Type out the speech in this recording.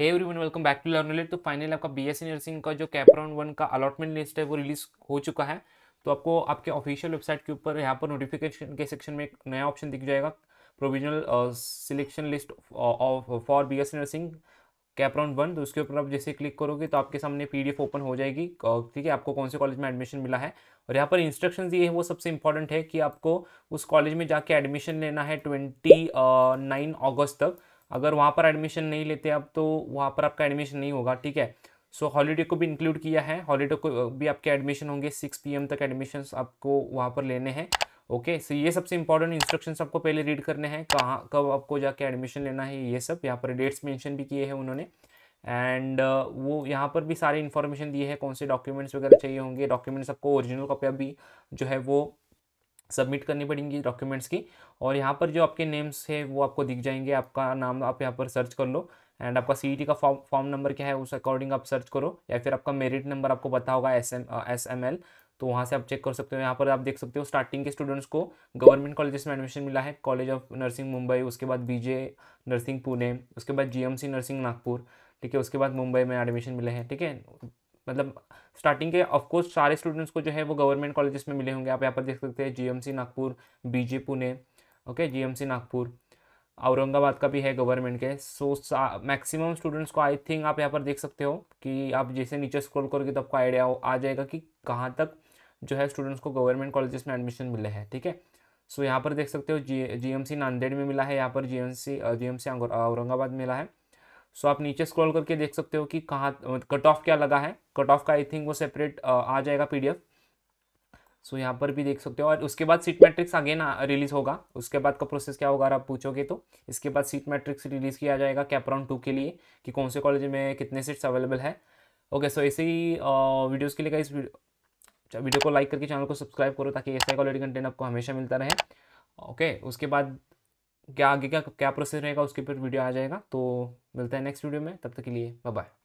hey everyone welcome back to let तो final आपका BSc nursing का जो कैपराउन वन का अलॉटमेंट लिस्ट है वो रिलीज हो चुका है तो आपको आपके ऑफिशियल वेबसाइट के ऊपर यहाँ पर नोटिफिकेशन के सेक्शन में एक नया ऑप्शन दिख जाएगा provisional selection list of for B S nursing CAP round one तो उसके ऊपर आप जैसे क्लिक करोगे तो आपके सामने एफ ओपन हो जाएगी uh, ठीक है आपको कौन से कॉलेज में एडमिशन मिला है और यहाँ पर इंस्ट्रक्शन ये है वो सबसे इंपॉर्टेंट है कि आपको उस कॉलेज में जाके एडमिशन लेना है ट्वेंटी नाइन ऑगस्ट तक अगर वहाँ पर एडमिशन नहीं लेते आप तो वहाँ पर आपका एडमिशन नहीं होगा ठीक है सो so, हॉलीडे को भी इंक्लूड किया है हॉलीडे को भी आपके एडमिशन होंगे सिक्स पी तक एडमिशन आपको वहाँ पर लेने हैं ओके सो ये सबसे इंपॉर्टेंट इंस्ट्रक्शंस आपको पहले रीड करने हैं कहाँ कब आपको जाके एडमिशन लेना है ये सब यहाँ पर डेट्स मेंशन भी किए हैं उन्होंने एंड uh, वो यहाँ पर भी सारी इन्फॉर्मेशन दिए है कौन से डॉक्यूमेंट्स वगैरह चाहिए होंगे डॉक्यूमेंट्स आपको ओरिजिनल कॉपी अभी जो है वो सबमिट करनी पड़ेंगी डॉक्यूमेंट्स की और यहाँ पर जो आपके नेम्स है वो आपको दिख जाएंगे आपका नाम आप यहाँ पर सर्च कर लो एंड आपका सी e का फॉर्म फॉर्म नंबर क्या है उस अकॉर्डिंग आप सर्च करो या फिर आपका मेरिट नंबर आपको पता होगा S M S M L तो वहाँ से आप चेक कर सकते हो यहाँ पर आप देख सकते हो स्टार्टिंग के स्टूडेंट्स को गवर्नमेंट कॉलेजेस में एडमिशन मिला है कॉलेज ऑफ नर्सिंग मुंबई उसके बाद बीजे नर्सिंग पुणे उसके बाद जीएमसी नर्सिंग नागपुर ठीक है उसके बाद मुंबई में एडमिशन मिले हैं ठीक है मतलब स्टार्टिंग के ऑफकोर्स सारे स्टूडेंट्स को जो है वो गवर्नमेंट कॉलेजेस में मिले होंगे आप यहाँ पर देख सकते हैं GMC Nagpur BJ Pune okay GMC Nagpur Aurangabad का भी है गवर्नमेंट के सो मैक्सिमम स्टूडेंट्स को आई थिंक आप यहाँ पर देख सकते हो कि आप जैसे नीचे स्क्रॉल करोगे तो आपको आइडिया आ जाएगा कि कहाँ तक जो है स्टूडेंट्स को गवर्नमेंट कॉलेजेस में एडमिशन मिले हैं ठीक है सो यहाँ पर देख सकते हो जी जी नांदेड़ में मिला है यहाँ पर जी एम सी औरंगाबाद मिला है सो आप नीचे स्क्रॉल करके देख सकते हो कि कहाँ कट ऑफ क्या लगा है कट ऑफ का आई थिंक वो सेपरेट आ जाएगा पीडीएफ सो यहाँ पर भी देख सकते हो और उसके बाद सीट मैट्रिक्स अगेन रिलीज होगा उसके बाद का प्रोसेस क्या होगा अगर आप पूछोगे तो इसके बाद सीट मैट्रिक्स रिलीज किया जाएगा कैपराउंड टू के लिए कि कौन से कॉलेज में कितने सीट्स अवेलेबल है ओके सो ऐसे ही वीडियोज़ के लिए इस वीडियो, वीडियो को लाइक करके चैनल को सब्सक्राइब करो ताकि ऐसा क्वालिटी कंटेंट आपको हमेशा मिलता रहे ओके okay, उसके बाद क्या आगे क्या क्या प्रोसेस रहेगा उसके ऊपर वीडियो आ जाएगा तो मिलता है नेक्स्ट वीडियो में तब तक के लिए बाय